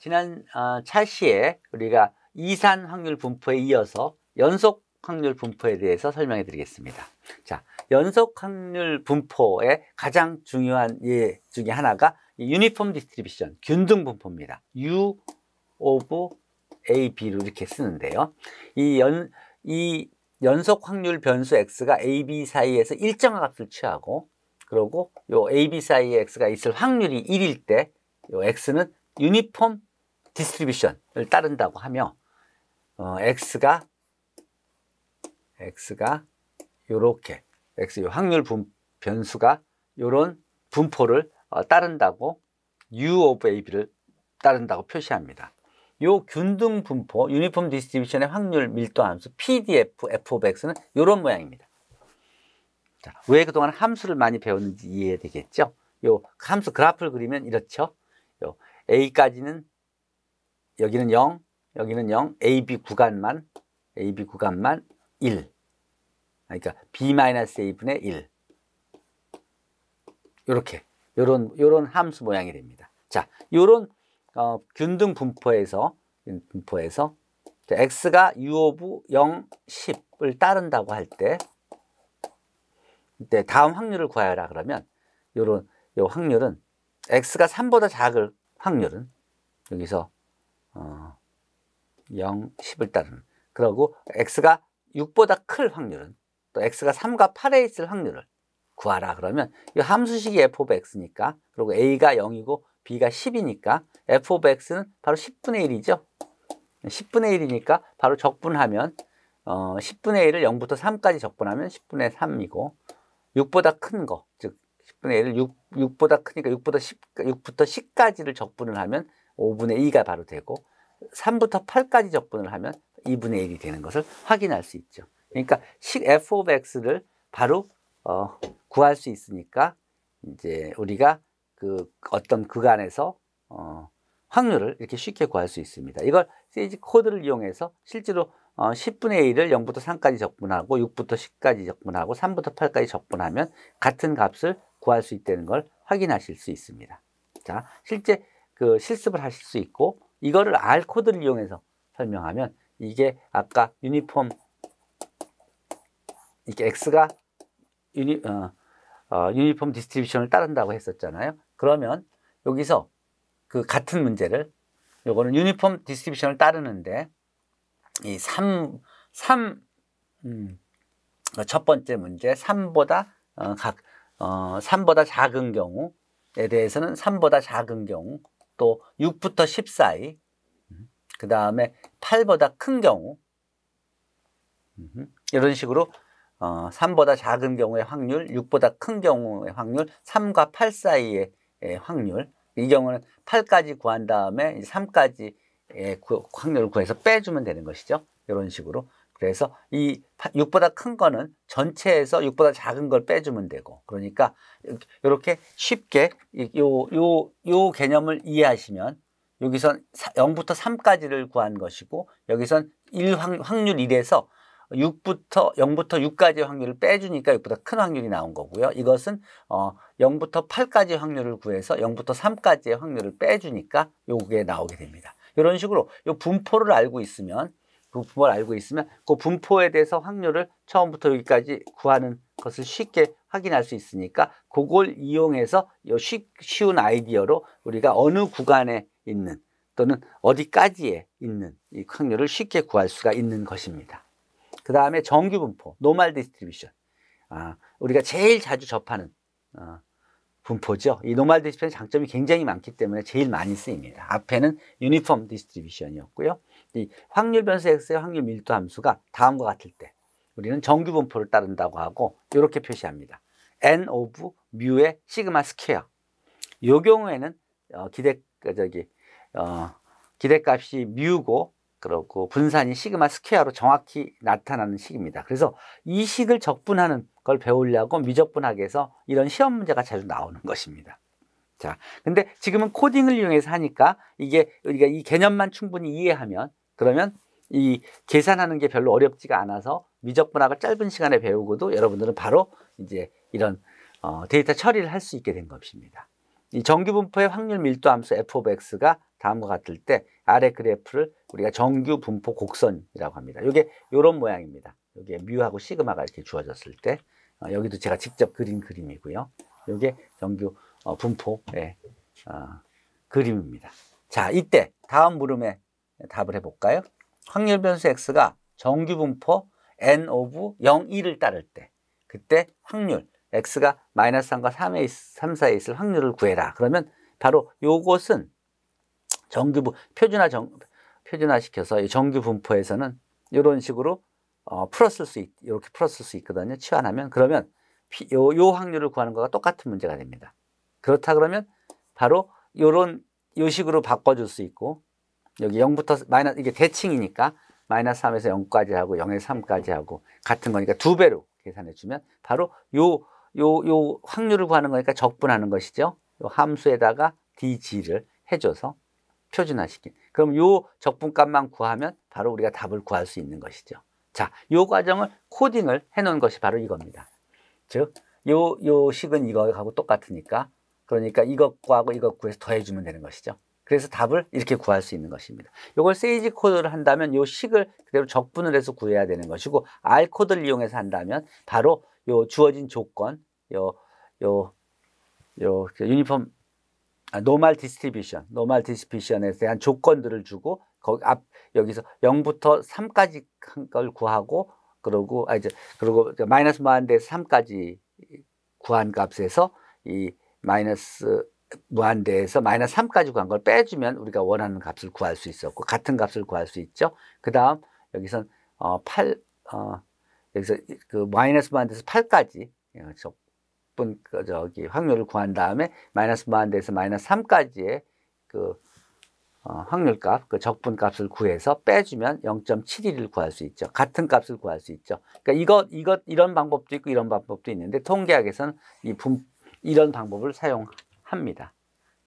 지난 어, 아, 차시에 우리가 이산 확률 분포에 이어서 연속 확률 분포에 대해서 설명해 드리겠습니다. 자, 연속 확률 분포의 가장 중요한 예 중에 하나가 유니폼 디스트리뷰션, 균등 분포입니다. U of A, B로 이렇게 쓰는데요. 이 연, 이 연속 확률 변수 X가 A, B 사이에서 일정한 값을 취하고 그리고요 A, B 사이에 X가 있을 확률이 1일 때요 X는 유니폼 디스트리뷰션을 따른다고 하며 어, x가 x가 요렇게 x 요 확률 분, 변수가 요런 분포를 어, 따른다고 u of ab를 따른다고 표시합니다. 요 균등 분포 유니폼 디스트리뷰션의 확률 밀도 함수 pdf f of x는 요런 모양입니다. 자, 왜 그동안 함수를 많이 배웠는지 이해되겠죠? 요 함수 그래프를 그리면 이렇죠. 요 a까지는 여기는 0, 여기는 0, AB 구간만, AB 구간만 1. 그러니까 B-A분의 1. 이렇게 요런 요런 함수 모양이 됩니다. 자, 요런 어, 균등 분포에서 분포에서 x가 u 오브 0, 10을 따른다고 할때 이때 다음 확률을 구하라 그러면 요런 요 확률은 x가 3보다 작을 확률은 여기서 어, 0, 10을 따르는 그러고 x가 6보다 클 확률은 또 x가 3과 8에 있을 확률을 구하라 그러면 이 함수식이 f of x니까 그리고 a가 0이고 b가 10이니까 f of x는 바로 10분의 1이죠 10분의 1이니까 바로 적분하면 어, 10분의 1을 0부터 3까지 적분하면 10분의 3이고 6보다 큰 거, 즉 10분의 1을 6, 보다 크니까 6보다 10, 6부터 10까지를 적분을 하면 5분의 2가 바로 되고 3부터 8까지 적분을 하면 2분의 1이 되는 것을 확인할 수 있죠. 그러니까 식 f of x를 바로 어, 구할 수 있으니까 이제 우리가 그 어떤 그간에서 어, 확률을 이렇게 쉽게 구할 수 있습니다. 이걸 세이지 코드를 이용해서 실제로 어, 10분의 1을 0부터 3까지 적분하고 6부터 10까지 적분하고 3부터 8까지 적분하면 같은 값을 구할 수 있다는 걸 확인하실 수 있습니다. 자, 실제 그 실습을 하실 수 있고 이거를 R 코드를 이용해서 설명하면 이게 아까 유니폼 이렇게 X가 유니 어, 어, 유니폼 디스트리뷰션을 따른다고 했었잖아요. 그러면 여기서 그 같은 문제를 요거는 유니폼 디스트리뷰션을 따르는데 이 3, 3, 음, 어, 첫 번째 문제 3보다 어, 각, 어, 3보다 작은 경우에 대해서는 3보다 작은 경우 또 6부터 10 사이 음. 그 다음에 8보다 큰 경우 음. 이런 식으로 어, 3보다 작은 경우의 확률, 6보다 큰 경우의 확률, 3과 8 사이의 확률 이 경우는 8까지 구한 다음에 3까지의 확률을 구해서 빼주면 되는 것이죠. 이런 식으로 그래서 이 6보다 큰 거는 전체에서 6보다 작은 걸 빼주면 되고 그러니까 이렇게 쉽게 요 요, 요 개념을 이해하시면 여기선 0부터 3까지를 구한 것이고 여기선 1 확, 확률 1에서 6부터 0부터 6까지 의 확률을 빼주니까 6보다 큰 확률이 나온 거고요. 이것은 어 0부터 8까지 의 확률을 구해서 0부터 3까지의 확률을 빼주니까 요게 나오게 됩니다. 이런 식으로 요 분포를 알고 있으면 그 부분을 알고 있으면 그 분포에 대해서 확률을 처음부터 여기까지 구하는 것을 쉽게 확인할 수 있으니까 그걸 이용해서 쉽, 쉬운 아이디어로 우리가 어느 구간에 있는 또는 어디까지에 있는 이 확률을 쉽게 구할 수가 있는 것입니다. 그 다음에 정규분포, 노멀 디스트리뷰션. 아, 우리가 제일 자주 접하는 아, 분포죠. 이 노멀 디스트리뷰션 장점이 굉장히 많기 때문에 제일 많이 쓰입니다. 앞에는 유니폼 디스트리뷰션이었고요. 이 확률 변수 x의 확률 밀도 함수가 다음과 같을 때 우리는 정규 분포를 따른다고 하고 이렇게 표시합니다. n of mu의 시그마 스퀘어. 요 경우에는 어, 기대 그, 저기 어, 기대값이 mu고 그렇고 분산이 시그마 스퀘어로 정확히 나타나는 식입니다. 그래서 이 식을 적분하는 걸 배우려고 미적분학에서 이런 시험 문제가 자주 나오는 것입니다. 자, 근데 지금은 코딩을 이용해서 하니까 이게 우리가 이 개념만 충분히 이해하면 그러면 이 계산하는 게 별로 어렵지가 않아서 미적분학을 짧은 시간에 배우고도 여러분들은 바로 이제 이런 어, 데이터 처리를 할 수 있게 된 것입니다. 이 정규 분포의 확률 밀도 함수 f of x가 다음과 같을 때 아래 그래프를 우리가 정규 분포 곡선이라고 합니다. 이게 이런 모양입니다. 여기에 뮤하고 시그마가 이렇게 주어졌을 때 어, 여기도 제가 직접 그린 그림이고요. 이게 정규 어, 분포의 어, 그림입니다. 자, 이때 다음 물음에 답을 해볼까요? 확률 변수 x가 정규 분포 n 오브 0, 1을 따를 때 그때 확률 x가 마이너스 3과 3에 3, 4에 있을 확률을 구해라. 그러면 바로 요것은 정규 분 표준화 정, 표준화시켜서 이 정규 분포에서는 이런 식으로 어, 풀었을 수 있, 이렇게 풀었을 수 있거든요. 치환하면 그러면 피, 요, 요 확률을 구하는 거가 똑같은 문제가 됩니다. 그렇다 그러면 바로 요런 요 식으로 바꿔줄 수 있고 여기 0부터 마이너스 이게 대칭이니까 마이너스 3에서 0까지 하고 0에서 3까지 하고 같은 거니까 두 배로 계산해 주면 바로 요 요 요 확률을 구하는 거니까 적분하는 것이죠. 요 함수에다가 dg를 해줘서 표준화시킨. 그럼 요 적분값만 구하면 바로 우리가 답을 구할 수 있는 것이죠. 자, 요 과정을 코딩을 해놓은 것이 바로 이겁니다. 즉, 요, 요 식은 이거하고 똑같으니까 그러니까 이것 과하고 이것 구해서 더해주면 되는 것이죠. 그래서 답을 이렇게 구할 수 있는 것입니다. 이걸 세이지 코드를 한다면 이 식을 그대로 적분을 해서 구해야 되는 것이고 R 코드를 이용해서 한다면 바로 요 주어진 조건, 요요요 유니폼 아, 노멀 디스트리뷰션, 노멀 디스트리뷰션에 대한 조건들을 주고 거기 앞 여기서 0부터 3까지 한 걸 구하고 그러고 아 이제 그리고 마이너스 4인데 3까지 구한 값에서 이 마이너스 무한대에서 마이너스 3까지 구한 걸 빼주면 우리가 원하는 값을 구할 수 있었고 같은 값을 구할 수 있죠. 그 다음 여기선 어, 8 어, 여기서 그 마이너스 무한대에서 8까지 적분 예, 그 저기 확률을 구한 다음에 마이너스 무한대에서 마이너스 3까지의 그 어, 확률값, 그 적분값을 구해서 빼주면 0.71을 구할 수 있죠. 같은 값을 구할 수 있죠. 그러니까 이것, 이것, 이런 방법도 있고 이런 방법도 있는데 통계학에서는 이 분, 이런 방법을 사용 합니다.